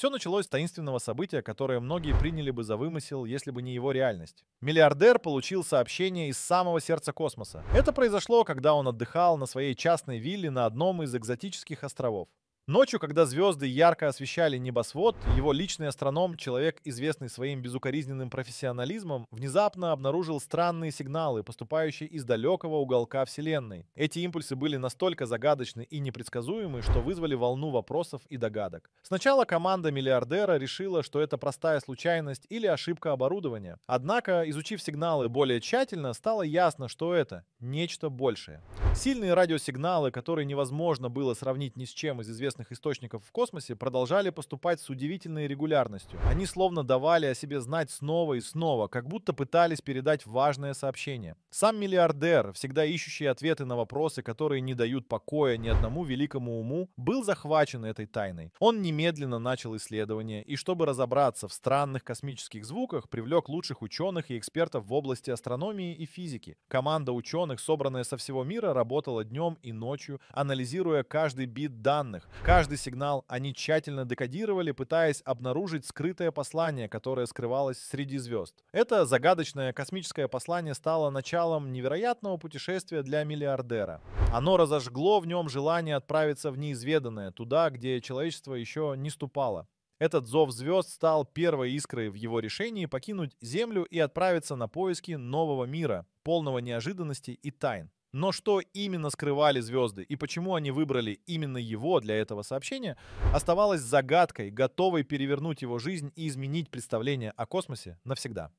Все началось с таинственного события, которое многие приняли бы за вымысел, если бы не его реальность. Миллиардер получил сообщение из самого сердца космоса. Это произошло, когда он отдыхал на своей частной вилле на одном из экзотических островов. Ночью, когда звезды ярко освещали небосвод, его личный астроном, человек, известный своим безукоризненным профессионализмом, внезапно обнаружил странные сигналы, поступающие из далекого уголка Вселенной. Эти импульсы были настолько загадочны и непредсказуемы, что вызвали волну вопросов и догадок. Сначала команда миллиардера решила, что это простая случайность или ошибка оборудования. Однако, изучив сигналы более тщательно, стало ясно, что это нечто большее. Сильные радиосигналы, которые невозможно было сравнить ни с чем из известных неизвестных источников в космосе продолжали поступать с удивительной регулярностью. Они словно давали о себе знать снова и снова, как будто пытались передать важное сообщение. Сам миллиардер, всегда ищущий ответы на вопросы, которые не дают покоя ни одному великому уму, был захвачен этой тайной. Он немедленно начал исследование и, чтобы разобраться в странных космических звуках, привлек лучших ученых и экспертов в области астрономии и физики. Команда ученых, собранная со всего мира, работала днем и ночью, анализируя каждый бит данных, Каждый сигнал они тщательно декодировали, пытаясь обнаружить скрытое послание, которое скрывалось среди звезд. Это загадочное космическое послание стало началом невероятного путешествия для миллиардера. Оно разожгло в нем желание отправиться в неизведанное, туда, где человечество еще не ступало. Этот зов звезд стал первой искрой в его решении покинуть Землю и отправиться на поиски нового мира, полного неожиданностей и тайн. Но что именно скрывали звезды и почему они выбрали именно его для этого сообщения, оставалось загадкой, готовой перевернуть его жизнь и изменить представление о космосе навсегда.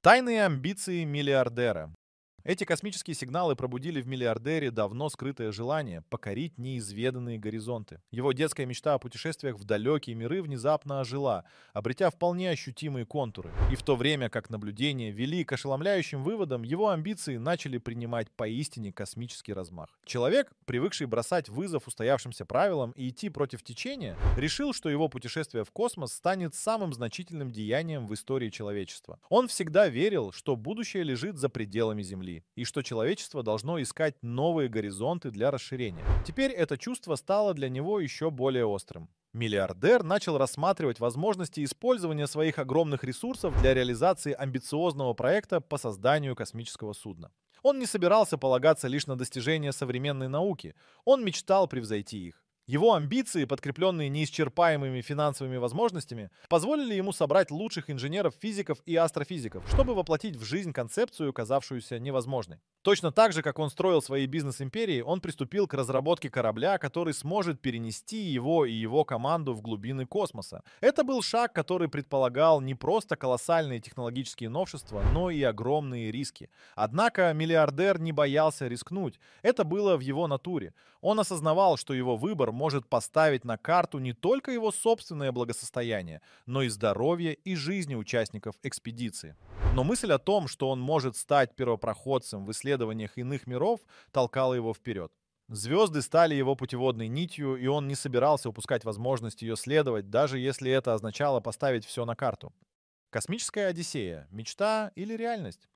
Тайные амбиции миллиардера. Эти космические сигналы пробудили в миллиардере давно скрытое желание покорить неизведанные горизонты. Его детская мечта о путешествиях в далекие миры внезапно ожила, обретя вполне ощутимые контуры. И в то время как наблюдения вели к ошеломляющим выводам, его амбиции начали принимать поистине космический размах. Человек, привыкший бросать вызов устоявшимся правилам и идти против течения, решил, что его путешествие в космос станет самым значительным деянием в истории человечества. Он всегда верил, что будущее лежит за пределами Земли Земли и что человечество должно искать новые горизонты для расширения. Теперь это чувство стало для него еще более острым. Миллиардер начал рассматривать возможности использования своих огромных ресурсов для реализации амбициозного проекта по созданию космического судна. Он не собирался полагаться лишь на достижения современной науки, он мечтал превзойти их. Его амбиции, подкрепленные неисчерпаемыми финансовыми возможностями, позволили ему собрать лучших инженеров, физиков и астрофизиков, чтобы воплотить в жизнь концепцию, казавшуюся невозможной. Точно так же, как он строил свои бизнес-империи, он приступил к разработке корабля, который сможет перенести его и его команду в глубины космоса. Это был шаг, который предполагал не просто колоссальные технологические новшества, но и огромные риски. Однако миллиардер не боялся рискнуть. Это было в его натуре. Он осознавал, что его выбор может поставить на карту не только его собственное благосостояние, но и здоровье и жизни участников экспедиции. Но мысль о том, что он может стать первопроходцем в исследованиях иных миров, толкала его вперед. Звезды стали его путеводной нитью, и он не собирался упускать возможность ее следовать, даже если это означало поставить все на карту. Космическая Одиссея – мечта или реальность?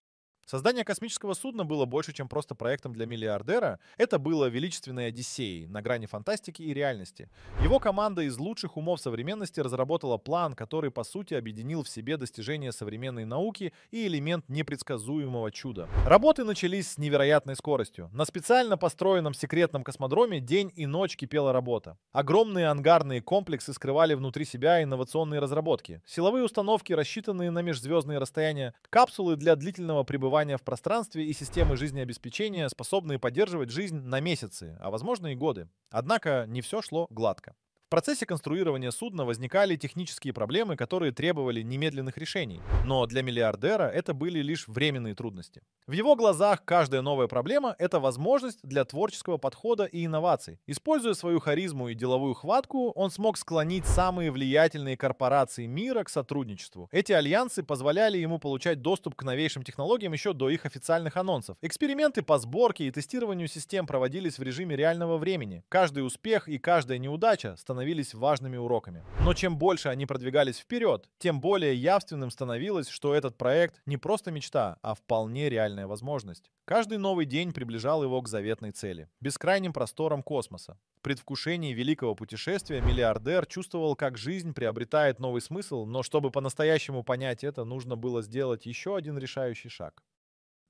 Создание космического судна было больше, чем просто проектом для миллиардера. Это было величественной одиссеей на грани фантастики и реальности. Его команда из лучших умов современности разработала план, который, по сути, объединил в себе достижения современной науки и элемент непредсказуемого чуда. Работы начались с невероятной скоростью. На специально построенном секретном космодроме день и ночь кипела работа. Огромные ангарные комплексы скрывали внутри себя инновационные разработки. Силовые установки, рассчитанные на межзвездные расстояния, капсулы для длительного пребывания пребывания в пространстве и системы жизнеобеспечения, способные поддерживать жизнь на месяцы, а возможно и годы. Однако не все шло гладко процессе конструирования судна возникали технические проблемы, которые требовали немедленных решений. Но для миллиардера это были лишь временные трудности. В его глазах каждая новая проблема — это возможность для творческого подхода и инноваций. Используя свою харизму и деловую хватку, он смог склонить самые влиятельные корпорации мира к сотрудничеству. Эти альянсы позволяли ему получать доступ к новейшим технологиям еще до их официальных анонсов. Эксперименты по сборке и тестированию систем проводились в режиме реального времени. Каждый успех и каждая неудача становились становились важными уроками. Но чем больше они продвигались вперед, тем более явственным становилось, что этот проект не просто мечта, а вполне реальная возможность. Каждый новый день приближал его к заветной цели – бескрайним просторам космоса. В предвкушении великого путешествия миллиардер чувствовал, как жизнь приобретает новый смысл, но чтобы по-настоящему понять это, нужно было сделать еще один решающий шаг.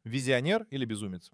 Визионер или безумец?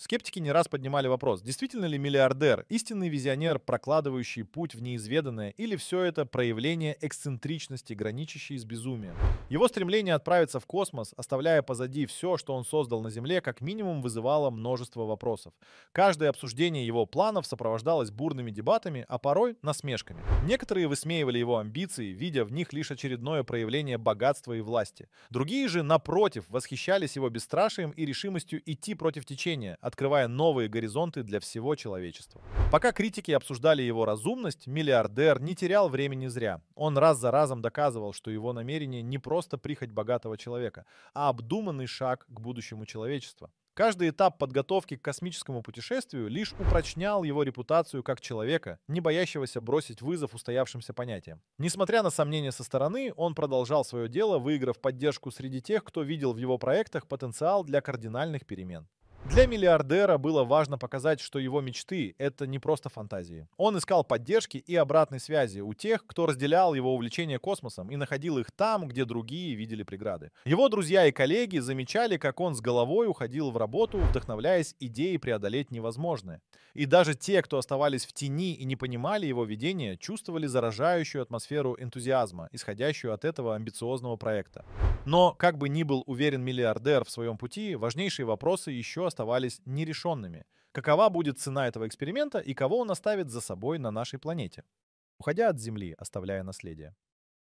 Скептики не раз поднимали вопрос, действительно ли миллиардер, истинный визионер, прокладывающий путь в неизведанное, или все это проявление эксцентричности, граничащей с безумием. Его стремление отправиться в космос, оставляя позади все, что он создал на Земле, как минимум вызывало множество вопросов. Каждое обсуждение его планов сопровождалось бурными дебатами, а порой насмешками. Некоторые высмеивали его амбиции, видя в них лишь очередное проявление богатства и власти. Другие же, напротив, восхищались его бесстрашием и решимостью идти против течения, открывая новые горизонты для всего человечества. Пока критики обсуждали его разумность, миллиардер не терял времени зря. Он раз за разом доказывал, что его намерение не просто прихоть богатого человека, а обдуманный шаг к будущему человечества. Каждый этап подготовки к космическому путешествию лишь упрочнял его репутацию как человека, не боящегося бросить вызов устоявшимся понятиям. Несмотря на сомнения со стороны, он продолжал свое дело, выиграв поддержку среди тех, кто видел в его проектах потенциал для кардинальных перемен. Для миллиардера было важно показать, что его мечты — это не просто фантазии. Он искал поддержки и обратной связи у тех, кто разделял его увлечение космосом и находил их там, где другие видели преграды. Его друзья и коллеги замечали, как он с головой уходил в работу, вдохновляясь идеей преодолеть невозможное. И даже те, кто оставались в тени и не понимали его видения, чувствовали заражающую атмосферу энтузиазма, исходящую от этого амбициозного проекта. Но, как бы ни был уверен миллиардер в своем пути, важнейшие вопросы еще оставались нерешенными. Какова будет цена этого эксперимента и кого он оставит за собой на нашей планете? Уходя от Земли, оставляя наследие.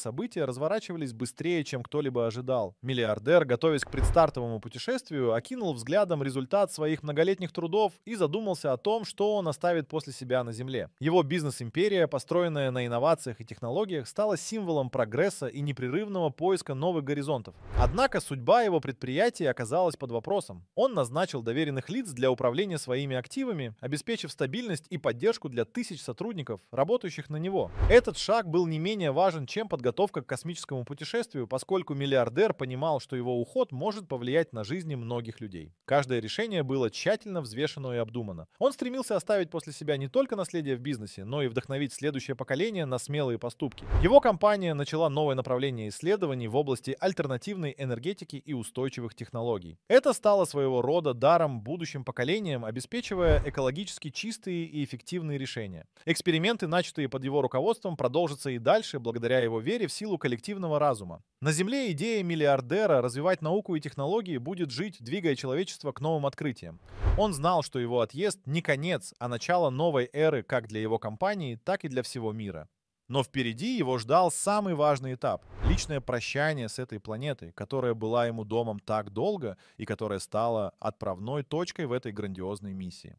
События разворачивались быстрее, чем кто-либо ожидал. Миллиардер, готовясь к предстартовому путешествию, окинул взглядом результат своих многолетних трудов и задумался о том, что он оставит после себя на Земле. Его бизнес-империя, построенная на инновациях и технологиях, стала символом прогресса и непрерывного поиска новых горизонтов. Однако судьба его предприятия оказалась под вопросом. Он назначил доверенных лиц для управления своими активами, обеспечив стабильность и поддержку для тысяч сотрудников, работающих на него. Этот шаг был не менее важен, чем подготовка подготовка к космическому путешествию, поскольку миллиардер понимал, что его уход может повлиять на жизни многих людей. Каждое решение было тщательно взвешено и обдумано. Он стремился оставить после себя не только наследие в бизнесе, но и вдохновить следующее поколение на смелые поступки. Его компания начала новое направление исследований в области альтернативной энергетики и устойчивых технологий. Это стало своего рода даром будущим поколениям, обеспечивая экологически чистые и эффективные решения. Эксперименты, начатые под его руководством, продолжатся и дальше благодаря его вере мере в силу коллективного разума. На Земле идея миллиардера развивать науку и технологии будет жить, двигая человечество к новым открытиям. Он знал, что его отъезд не конец, а начало новой эры как для его компании, так и для всего мира. Но впереди его ждал самый важный этап – личное прощание с этой планетой, которая была ему домом так долго и которая стала отправной точкой в этой грандиозной миссии.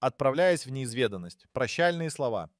Отправляясь в неизведанность, прощальные слова –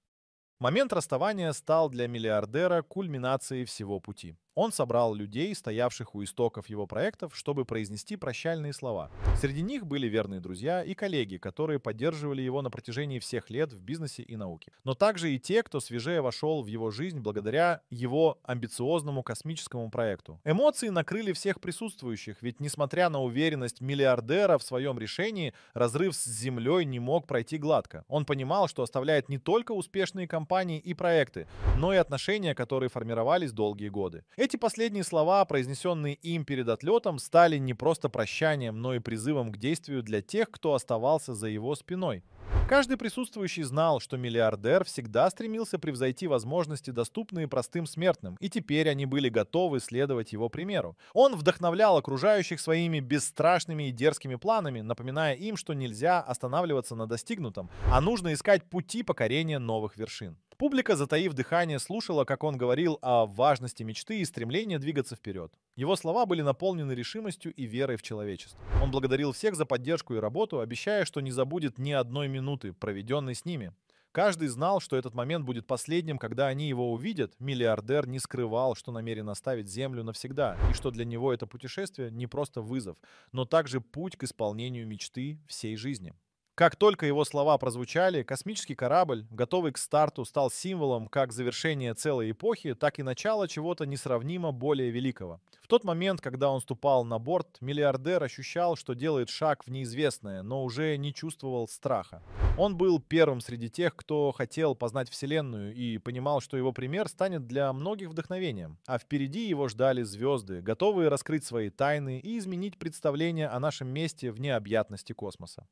Момент расставания стал для миллиардера кульминацией всего пути. Он собрал людей, стоявших у истоков его проектов, чтобы произнести прощальные слова. Среди них были верные друзья и коллеги, которые поддерживали его на протяжении всех лет в бизнесе и науке. Но также и те, кто свежее вошел в его жизнь благодаря его амбициозному космическому проекту. Эмоции накрыли всех присутствующих, ведь несмотря на уверенность миллиардера в своем решении, разрыв с Землей не мог пройти гладко. Он понимал, что оставляет не только успешные компании и проекты, но и отношения, которые формировались долгие годы. Эти последние слова, произнесенные им перед отлетом, стали не просто прощанием, но и призывом к действию для тех, кто оставался за его спиной. Каждый присутствующий знал, что миллиардер всегда стремился превзойти возможности, доступные простым смертным, и теперь они были готовы следовать его примеру. Он вдохновлял окружающих своими бесстрашными и дерзкими планами, напоминая им, что нельзя останавливаться на достигнутом, а нужно искать пути покорения новых вершин. Публика, затаив дыхание, слушала, как он говорил о важности мечты и стремлении двигаться вперед. Его слова были наполнены решимостью и верой в человечество. Он благодарил всех за поддержку и работу, обещая, что не забудет ни одной минуты, проведенной с ними. Каждый знал, что этот момент будет последним, когда они его увидят. Миллиардер не скрывал, что намерен оставить Землю навсегда, и что для него это путешествие не просто вызов, но также путь к исполнению мечты всей жизни. Как только его слова прозвучали, космический корабль, готовый к старту, стал символом как завершения целой эпохи, так и начала чего-то несравнимо более великого. В тот момент, когда он ступал на борт, миллиардер ощущал, что делает шаг в неизвестное, но уже не чувствовал страха. Он был первым среди тех, кто хотел познать Вселенную и понимал, что его пример станет для многих вдохновением. А впереди его ждали звезды, готовые раскрыть свои тайны и изменить представление о нашем месте в необъятности космоса.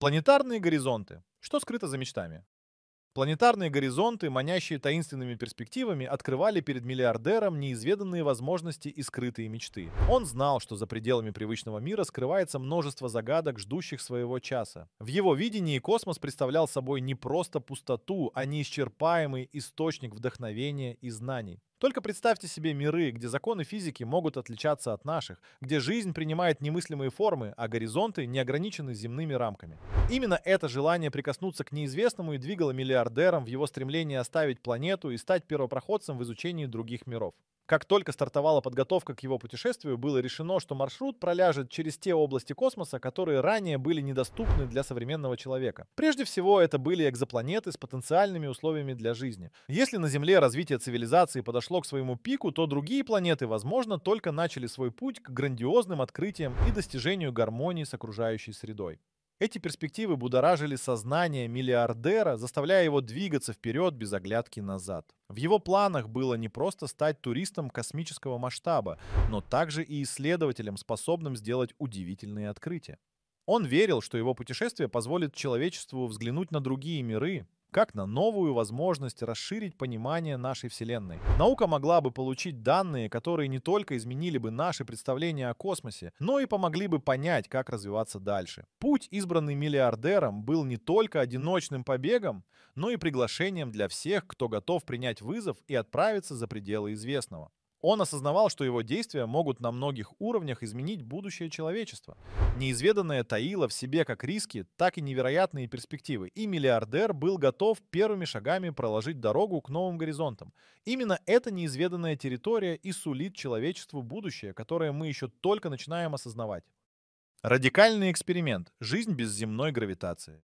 Планетарные горизонты. Что скрыто за мечтами? Планетарные горизонты, манящие таинственными перспективами, открывали перед миллиардером неизведанные возможности и скрытые мечты. Он знал, что за пределами привычного мира скрывается множество загадок, ждущих своего часа. В его видении космос представлял собой не просто пустоту, а неисчерпаемый источник вдохновения и знаний. Только представьте себе миры, где законы физики могут отличаться от наших, где жизнь принимает немыслимые формы, а горизонты не ограничены земными рамками. Именно это желание прикоснуться к неизвестному и двигало миллиардеров миллиардером в его стремлении оставить планету и стать первопроходцем в изучении других миров. Как только стартовала подготовка к его путешествию, было решено, что маршрут проляжет через те области космоса, которые ранее были недоступны для современного человека. Прежде всего, это были экзопланеты с потенциальными условиями для жизни. Если на Земле развитие цивилизации подошло к своему пику, то другие планеты, возможно, только начали свой путь к грандиозным открытиям и достижению гармонии с окружающей средой. Эти перспективы будоражили сознание миллиардера, заставляя его двигаться вперед без оглядки назад. В его планах было не просто стать туристом космического масштаба, но также и исследователем, способным сделать удивительные открытия. Он верил, что его путешествие позволит человечеству взглянуть на другие миры, как на новую возможность расширить понимание нашей Вселенной. Наука могла бы получить данные, которые не только изменили бы наши представления о космосе, но и помогли бы понять, как развиваться дальше. Путь, избранный миллиардером, был не только одиночным побегом, но и приглашением для всех, кто готов принять вызов и отправиться за пределы известного. Он осознавал, что его действия могут на многих уровнях изменить будущее человечества. Неизведанное таило в себе как риски, так и невероятные перспективы, и миллиардер был готов первыми шагами проложить дорогу к новым горизонтам. Именно эта неизведанная территория и сулит человечеству будущее, которое мы еще только начинаем осознавать. Радикальный эксперимент. Жизнь без земной гравитации.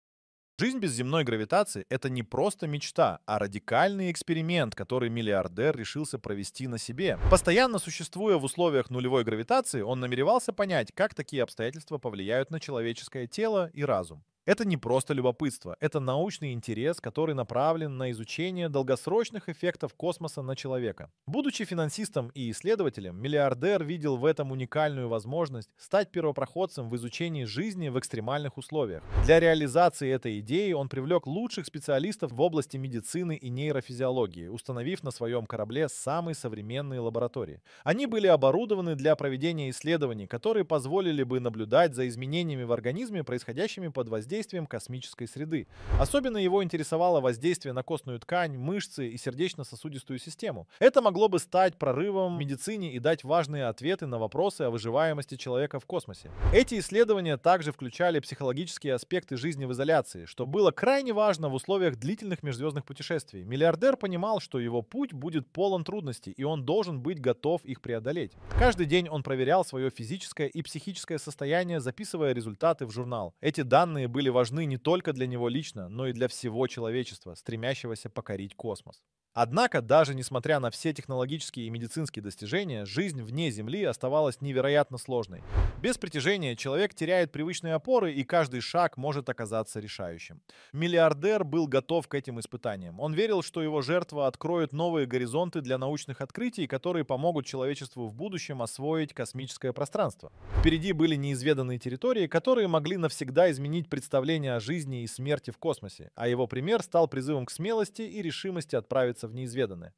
Жизнь без земной гравитации — это не просто мечта, а радикальный эксперимент, который миллиардер решился провести на себе. Постоянно существуя в условиях нулевой гравитации, он намеревался понять, как такие обстоятельства повлияют на человеческое тело и разум. Это не просто любопытство, это научный интерес, который направлен на изучение долгосрочных эффектов космоса на человека. Будучи финансистом и исследователем, миллиардер видел в этом уникальную возможность стать первопроходцем в изучении жизни в экстремальных условиях. Для реализации этой идеи он привлек лучших специалистов в области медицины и нейрофизиологии, установив на своем корабле самые современные лаборатории. Они были оборудованы для проведения исследований, которые позволили бы наблюдать за изменениями в организме, происходящими под воздействием воздействием космической среды. Особенно его интересовало воздействие на костную ткань, мышцы и сердечно-сосудистую систему. Это могло бы стать прорывом в медицине и дать важные ответы на вопросы о выживаемости человека в космосе. Эти исследования также включали психологические аспекты жизни в изоляции, что было крайне важно в условиях длительных межзвездных путешествий. Миллиардер понимал, что его путь будет полон трудностей, и он должен быть готов их преодолеть. Каждый день он проверял свое физическое и психическое состояние, записывая результаты в журнал. Эти данные были были важны не только для него лично, но и для всего человечества, стремящегося покорить космос. Однако, даже несмотря на все технологические и медицинские достижения, жизнь вне Земли оставалась невероятно сложной. Без притяжения человек теряет привычные опоры, и каждый шаг может оказаться решающим. Миллиардер был готов к этим испытаниям. Он верил, что его жертва откроет новые горизонты для научных открытий, которые помогут человечеству в будущем освоить космическое пространство. Впереди были неизведанные территории, которые могли навсегда изменить представление представление о жизни и смерти в космосе, а его пример стал призывом к смелости и решимости отправиться в неизведанное.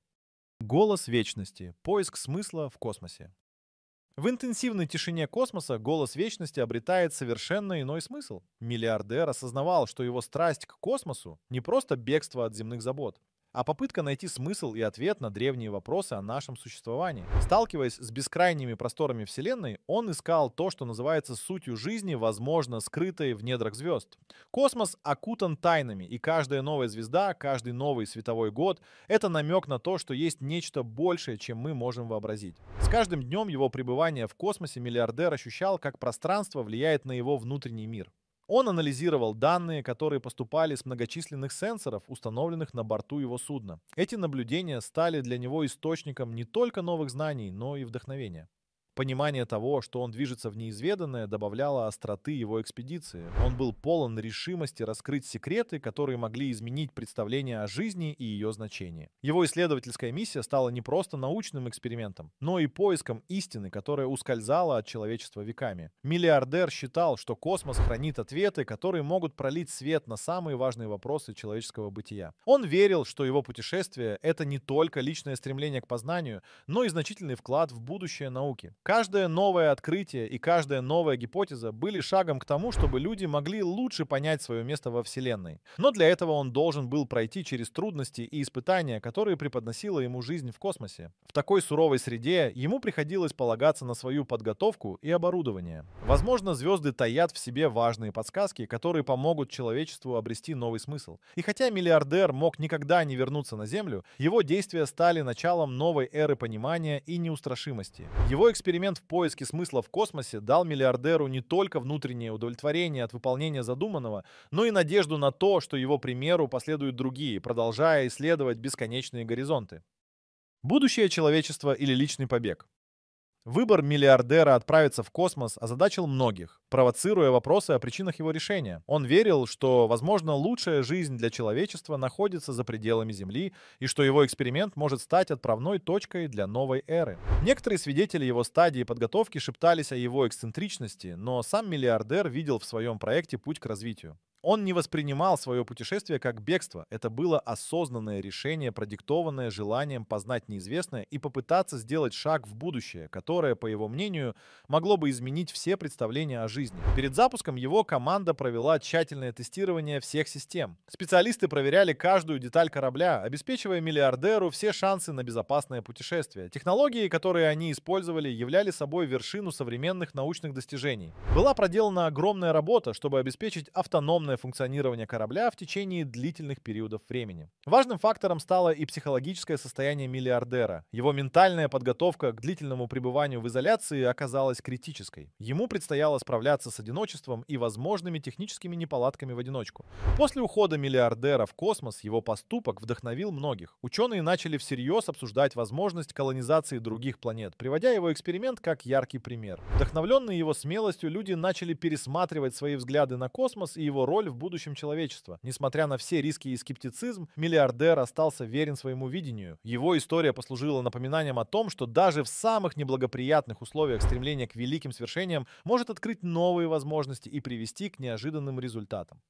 Голос вечности. Поиск смысла в космосе. В интенсивной тишине космоса голос вечности обретает совершенно иной смысл. Миллиардер осознавал, что его страсть к космосу не просто бегство от земных забот а попытка найти смысл и ответ на древние вопросы о нашем существовании. Сталкиваясь с бескрайними просторами Вселенной, он искал то, что называется сутью жизни, возможно, скрытой в недрах звезд. Космос окутан тайнами, и каждая новая звезда, каждый новый световой год — это намек на то, что есть нечто большее, чем мы можем вообразить. С каждым днем его пребывания в космосе миллиардер ощущал, как пространство влияет на его внутренний мир. Он анализировал данные, которые поступали с многочисленных сенсоров, установленных на борту его судна. Эти наблюдения стали для него источником не только новых знаний, но и вдохновения. Понимание того, что он движется в неизведанное, добавляло остроты его экспедиции. Он был полон решимости раскрыть секреты, которые могли изменить представление о жизни и ее значении. Его исследовательская миссия стала не просто научным экспериментом, но и поиском истины, которая ускользала от человечества веками. Миллиардер считал, что космос хранит ответы, которые могут пролить свет на самые важные вопросы человеческого бытия. Он верил, что его путешествие — это не только личное стремление к познанию, но и значительный вклад в будущее науки. Каждое новое открытие и каждая новая гипотеза были шагом к тому, чтобы люди могли лучше понять свое место во Вселенной. Но для этого он должен был пройти через трудности и испытания, которые преподносила ему жизнь в космосе. В такой суровой среде ему приходилось полагаться на свою подготовку и оборудование. Возможно, звезды таят в себе важные подсказки, которые помогут человечеству обрести новый смысл. И хотя миллиардер мог никогда не вернуться на Землю, его действия стали началом новой эры понимания и неустрашимости. Его эксперимент эксперимент в поиске смысла в космосе дал миллиардеру не только внутреннее удовлетворение от выполнения задуманного, но и надежду на то, что его примеру последуют другие, продолжая исследовать бесконечные горизонты. Будущее человечества или личный побег. Выбор миллиардера отправиться в космос озадачил многих, провоцируя вопросы о причинах его решения. Он верил, что, возможно, лучшая жизнь для человечества находится за пределами Земли и что его эксперимент может стать отправной точкой для новой эры. Некоторые свидетели его стадии подготовки шептались о его эксцентричности, но сам миллиардер видел в своем проекте путь к развитию. Он не воспринимал свое путешествие как бегство. Это было осознанное решение, продиктованное желанием познать неизвестное и попытаться сделать шаг в будущее, которое, по его мнению, могло бы изменить все представления о жизни. Перед запуском его команда провела тщательное тестирование всех систем. Специалисты проверяли каждую деталь корабля, обеспечивая миллиардеру все шансы на безопасное путешествие. Технологии, которые они использовали, являли собой вершину современных научных достижений. Была проделана огромная работа, чтобы обеспечить автономное стабильное функционирование корабля в течение длительных периодов времени. Важным фактором стало и психологическое состояние миллиардера. Его ментальная подготовка к длительному пребыванию в изоляции оказалась критической. Ему предстояло справляться с одиночеством и возможными техническими неполадками в одиночку. После ухода миллиардера в космос его поступок вдохновил многих. Ученые начали всерьез обсуждать возможность колонизации других планет, приводя его эксперимент как яркий пример. Вдохновленные его смелостью, люди начали пересматривать свои взгляды на космос и его роль роль в будущем человечества. Несмотря на все риски и скептицизм, миллиардер остался верен своему видению. Его история послужила напоминанием о том, что даже в самых неблагоприятных условиях стремление к великим свершениям может открыть новые возможности и привести к неожиданным результатам.